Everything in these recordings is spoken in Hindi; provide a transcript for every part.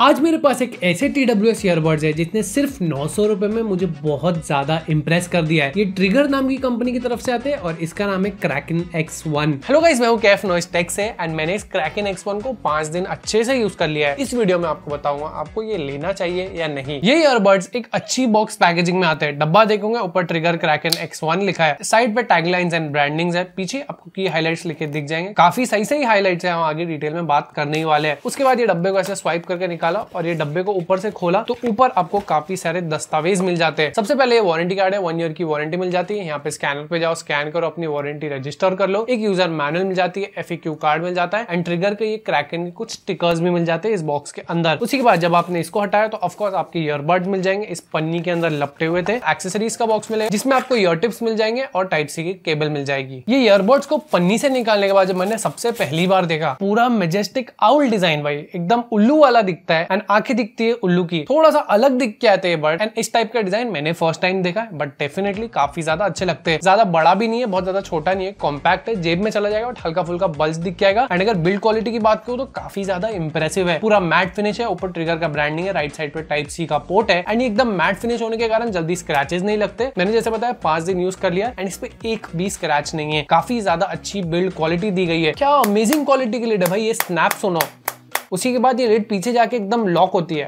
आज मेरे पास एक ऐसे टी डब्ल्यू एस ईयरबड्स है जिसने सिर्फ नौ सौ रुपए में मुझे बहुत ज्यादा इंप्रेस कर दिया है ये ट्रिगर नाम की कंपनी की तरफ से आते हैं और इसका नाम है Kraken X one hello guys मैं हूँ कैफ नॉइस टेक्स है एंड मैंने इस क्रैकन एक्स वन को पांच दिन अच्छे से यूज कर लिया है इस वीडियो में आपको बताऊंगा आपको ये लेना चाहिए या नहीं ये ईयरबड्स एक अच्छी बॉक्स पैकेजिंग में आते हैं डब्बा देखोगे ऊपर ट्रिगर क्रैकन एक्स वन लिखा है साइड पे टैगलाइंस एंड ब्रांडिंग है पीछे आपको की हाईलाइट लिखे दिख जाएंगे काफी सही सही हाईलाइट है हम आगे डिटेल में बात करने ही वाले हैं उसके बाद ये डब्बे को ऐसे स्वाइप करके निकाल निकाला और ये डब्बे को ऊपर से खोला तो ऊपर आपको काफी सारे दस्तावेज मिल जाते हैं सबसे पहले वारंटी कार्ड है वन ईयर की वारंटी मिल जाती है यहाँ पे स्कैनर पे जाओ स्कैन करो अपनी वारंटी रजिस्टर कर लो एक यूजर मैनुअल मिल जाती है एफ कार्ड मिल जाता है एंड ट्रिगर के ये के कुछ स्टिकर्स भी मिल जाते हैं इस बॉक्स के अंदर उसी के बाद जब आपने इसको हटाया तो ऑफकोर्स आपके ईयरबड मिल जाएंगे इस पन्नी के अंदर लपटे हुए थे एक्सेसरीज का बॉक्स मिलेगा जिसमें आपको ईयर टिप्स मिल जाएंगे और टाइप सी की केबल मिल जाएगी ये ईयरबड्स को पन्नी से निकालने के बाद जब मैंने सबसे पहली बार देखा पूरा मेजेस्टिक आउल डिजाइन भाई एकदम उल्लू वाला दिखता है आता है एंड आंखें दिखती है उल्लू की थोड़ा सा अलग दिख के आते हैं बर्ड एंड इस टाइप का डिजाइन मैंने फर्स्ट टाइम देखा है बट डेफिनेटली काफी ज्यादा अच्छे लगते हैं ज्यादा बड़ा भी नहीं है बहुत ज्यादा छोटा नहीं है कॉम्पैक्ट है जेब में चला जाएगा बट हल्का फुल्का बल्स दिख जाएगा एंड अगर बिल्ड क्वालिटी की बात करूँ तो काफी ज्यादा इंप्रेसिव है पूरा मैट फिनिश है ऊपर ट्रिगर का ब्रांडिंग है राइट साइड पर टाइप सी का पोर्ट है एंड एकदम मैट फिनिश होने के कारण जल्दी स्क्रैचेस नहीं लगते मैंने जैसे बताया पांच दिन यूज कर लिया एंड इस पर एक भी स्क्रैच नहीं है काफी ज्यादा अच्छी बिल्ड क्वालिटी दी गई है क्या अमेजिंग क्वालिटी के लिए भाई ये स्नैप सुनो उसी के बाद ये रेट पीछे जाके एकदम लॉक होती है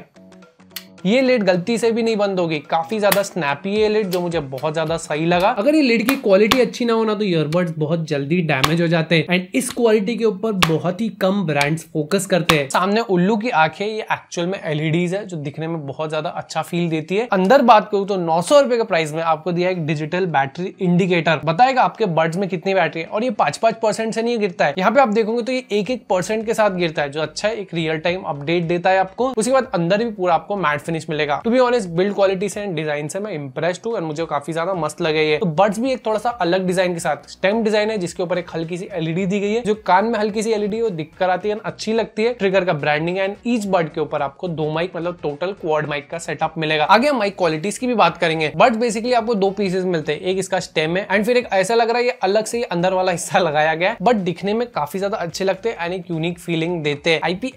ये लेड गलती से भी नहीं बंद होगी काफी ज्यादा स्नैपी है लेड जो मुझे बहुत ज्यादा सही लगा अगर ये लेड की क्वालिटी अच्छी ना होना तो ईयरबड्स बहुत जल्दी डैमेज हो जाते हैं एंड इस क्वालिटी के ऊपर बहुत ही कम ब्रांड्स फोकस करते हैं सामने उल्लू की आंखें ये एक्चुअल में एलईडीज e है जो दिखने में बहुत ज्यादा अच्छा फील देती है अंदर बात करूँ तो नौ रुपए के प्राइस में आपको दिया एक डिजिटल बैटरी इंडिकेटर बताएगा आपके बर्ड्स में कितनी बैटरी है और ये पांच पांच परसेंट से नहीं गिरता है यहाँ पे आप देखोगे तो ये एक एक परसेंट के साथ गिरता है जो अच्छा है एक रियल टाइम अपडेट देता है आपको उसके बाद अंदर भी पूरा आपको मैट फिनिश फिनिश मिलेगा to be honest build quality से डिजाइन से मैं इंप्रेस हूँ मुझे काफी ज्यादा मस्त लगे ये तो बर्ड्स भी एक थोड़ा सा अलग डिजाइन के साथ स्टेम डिजाइन है जिसके ऊपर एक हल्की सी एलईडी दी गई है जो कान में हल्की सी एलईडी वो दिख कर आती है अच्छी लगती है ट्रिगर का ब्रांडिंग एंड ईच बर्ड के ऊपर आपको दो माइक मतलब टोटल क्वार माइक का सेटअप मिलेगा आगे हम माइक क्वालिटीज की भी बात करेंगे बट बेसिकली आपको दो पीसेस मिलते हैं एक इसका स्टेम है एंड फिर एक ऐसा लग रहा है ये अलग से अंदर वाला हिस्सा लगाया गया है बट दिखने में काफी ज्यादा अच्छे लगते हैं एंड एक यूनिक फीलिंग देते हैं आईपी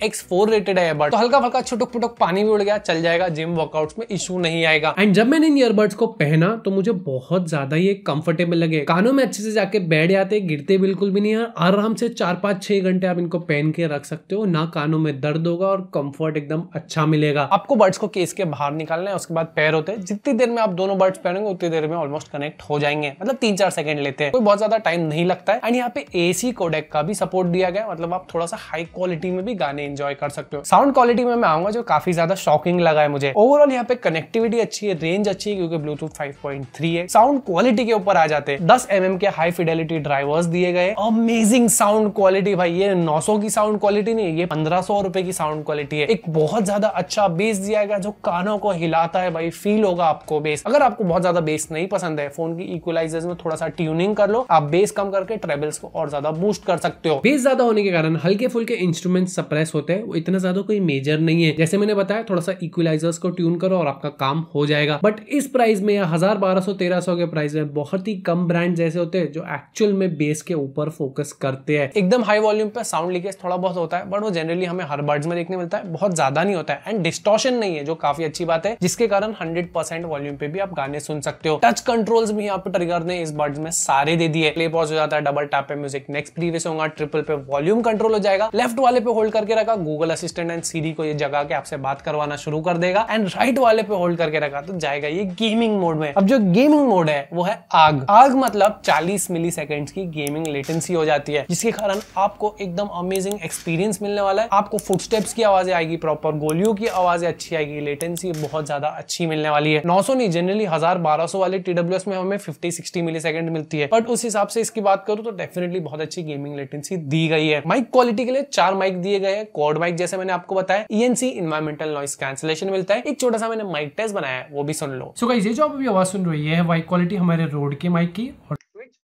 रेटेड है बट तो हल्का फल्का छुटुक पुटुक पानी भी उड़ गया चल जाएगा जाएगा जिम वर्कआउट्स में इशू नहीं आएगा एंड जब मैंने इन ईयरबड्स को पहना तो मुझे बहुत ज्यादा ये कंफर्टेबल लगे कानों में अच्छे से जाके बैठ जाते गिरते बिल्कुल भी नहीं है आराम से चार पांच छह घंटे आप इनको पहन के रख सकते हो ना कानों में दर्द होगा और कंफर्ट एकदम अच्छा मिलेगा आपको बर्ड्स को केस के बाहर निकालना है उसके बाद पैर होते हैं जितनी देर में आप दोनों बर्ड्स पहनेंगे उतनी देर में ऑलमोस्ट कनेक्ट हो जाएंगे मतलब तीन चार सेकंड लेते हैं कोई बहुत ज्यादा टाइम नहीं लगता है एंड यहाँ पे एसी कोडेक का भी सपोर्ट दिया गया मतलब आप थोड़ा सा हाई क्वालिटी में भी गाने एंजॉय कर सकते हो साउंड क्वालिटी में मैं आऊंगा जो काफी ज्यादा शॉकिंग लगा है है मुझे ओवरऑल यहाँ पे कनेक्टिविटी अच्छी है रेंज अच्छी है क्योंकि ब्लूटूथ 5.3 है साउंड क्वालिटी के ऊपर आ जाते हैं दस एम mm के हाई फिडेलिटी ड्राइवर्स दिए गए अमेजिंग साउंड क्वालिटी भाई ये नौ की साउंड क्वालिटी नहीं ये पंद्रह सौ रुपए की साउंड क्वालिटी है एक बहुत ज्यादा अच्छा बेस दिया गया जो कानों को हिलाता है भाई फील होगा आपको बेस अगर आपको बहुत ज्यादा बेस नहीं पसंद है फोन की इक्वलाइजर में थोड़ा सा ट्यूनिंग कर लो आप बेस कम करके ट्रेवल्स को और ज्यादा बूस्ट कर सकते हो बेस ज्यादा होने के कारण हल्के फुल्के इंस्ट्रूमेंट सप्रेस होते हैं वो इतना ज्यादा कोई मेजर नहीं है जैसे मैंने बताया थोड़ा सा प्राइजेस को ट्यून करो और आपका काम हो जाएगा बट इस प्राइस में या हजार बारह सौ तेरह सौ के प्राइस में बहुत ही कम ब्रांड जैसे होते हैं जो एक्चुअल में बेस के ऊपर फोकस करते हैं एकदम हाई वॉल्यूम पे साउंड लीकेज थोड़ा बहुत होता है बट वो जनरली हमें हर बर्ड्स में देखने मिलता है बहुत ज्यादा नहीं होता है एंड डिस्टॉशन नहीं है जो काफी अच्छी बात है जिसके कारण हंड्रेड परसेंट वॉल्यूम पे भी आप गाने सुन सकते हो टच कंट्रोल्स भी यहाँ पे ट्रिगर ने इस बर्ड्स में सारे दे दिए प्ले पॉज हो जाता है डबल टैप पे म्यूजिक नेक्स्ट प्रीवियस होगा ट्रिपल पे वॉल्यूम कंट्रोल हो जाएगा लेफ्ट वाले पे होल्ड करके रखा गूगल असिस्टेंट एंड सीरी को ये जगह के आपसे बात करवाना शुरू कर दे करेगा एंड राइट वाले पे होल्ड करके रखा तो जाएगा ये गेमिंग मोड में अब जो गेमिंग मोड है वो है आग आग मतलब 40 मिली की गेमिंग लेटेंसी हो जाती है जिसके कारण आपको एकदम अमेजिंग एक्सपीरियंस मिलने वाला है आपको फुटस्टेप्स की आवाजें आएगी प्रॉपर गोलियों की आवाजें अच्छी आएगी लेटेंसी बहुत ज्यादा अच्छी मिलने वाली है नौ नहीं जनरली हजार बारह वाले टीडब्ल्यू में हमें फिफ्टी सिक्सटी मिली मिलती है बट उस हिसाब से इसकी बात करूं तो डेफिनेटली बहुत अच्छी गेमिंग लेटेंसी दी गई है माइक क्वालिटी के लिए चार माइक दिए गए हैं कॉर्ड माइक जैसे मैंने आपको बताया ईएनसी इन्वायरमेंटल नॉइस कैंसिलेशन मिलता है एक छोटा सा मैंने माइक टेस्ट बनाया है वो भी सुन लो सो so ये जो आप अभी आवाज सुन रही है वाइक क्वालिटी हमारे रोड के माइक की और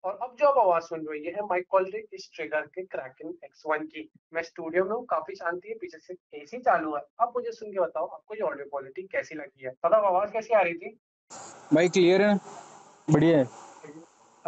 और अब जो आप आवाज सुन रही है माइक क्वालिटी इस ट्रिगर के क्रैकन वन की मैं स्टूडियो में हूँ काफी शांति है पीछे से एसी चालू है अब मुझे सुन के बताओ आपको ये ऑडियो क्वालिटी कैसी लगी है तब आवाज कैसी आ रही थी भाई क्लियर है बढ़िया है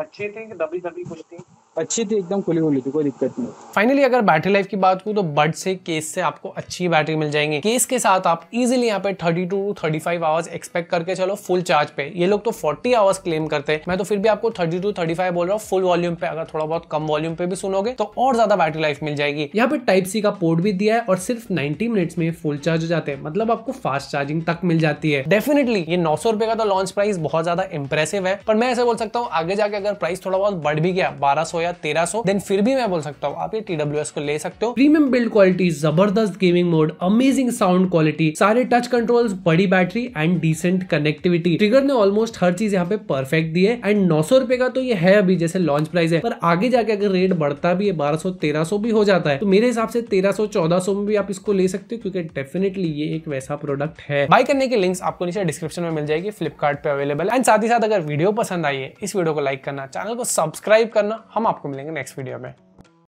अच्छी थी दबी दबी कुछ थी अच्छी थी एकदम खुली खुली थी कोई दिक्कत नहीं फाइनली अगर बैटरी लाइफ की बात करूँ तो बड से केस से आपको अच्छी बैटरी मिल जाएंगी केस के साथ आप इजिली यहाँ पे 32 टू फाइव आवर्स एक्सपेक्ट करके चलो फुल चार्ज पे ये लोग तो 40 आवर्स क्लेम करते हैं मैं तो फिर भी आपको 32 टू बोल रहा हूँ फुल वॉल्यूम पे अगर थोड़ा बहुत कम वॉल्यूम पे भी सुनोगे तो और ज्यादा बैटरी लाइफ मिल जाएगी यहाँ पे टाइप सी का पोर्ट भी दिया है और सिर्फ नाइनटी मिनट्स में फुल चार्ज हो जाते हैं मतलब आपको फास्ट चार्जिंग तक मिल जाती है डेफिनेटली ये नौ रुपए का तो लॉन्च प्राइस बहुत ज्यादा इंप्रेसिव है पर मैं ऐसे बोल सकता हूँ आगे जाके अगर प्राइस थोड़ा बहुत बढ़ भी गया बारह या 1300 देन फिर भी मैं बोल सकता हूँ आप ये TWS को ले सकते हो प्रीमियम बिल्ड क्वालिटी जबरदस्त gaming mode amazing sound quality सारे टच कंट्रोल्स बड़ी battery and decent connectivity Trigger ने ऑलमोस्ट हर चीज यहाँ पे परफेक्ट दी है एंड नौ सौ का तो ये है अभी जैसे लॉन्च प्राइस है पर आगे जाके अगर रेट बढ़ता भी है बारह सौ तेरह सौ भी हो जाता है तो मेरे हिसाब से तेरह सौ चौदह सौ में भी आप इसको ले सकते हो क्योंकि डेफिनेटली ये एक वैसा प्रोडक्ट है बाय करने के लिंक्स आपको नीचे डिस्क्रिप्शन में मिल जाएगी फ्लिपकार्ट अवेलेबल एंड साथ ही साथ अगर वीडियो पसंद आई है इस वीडियो को लाइक करना चैनल को सब्सक्राइब करना हम आपको मिलेंगे नेक्स्ट वीडियो में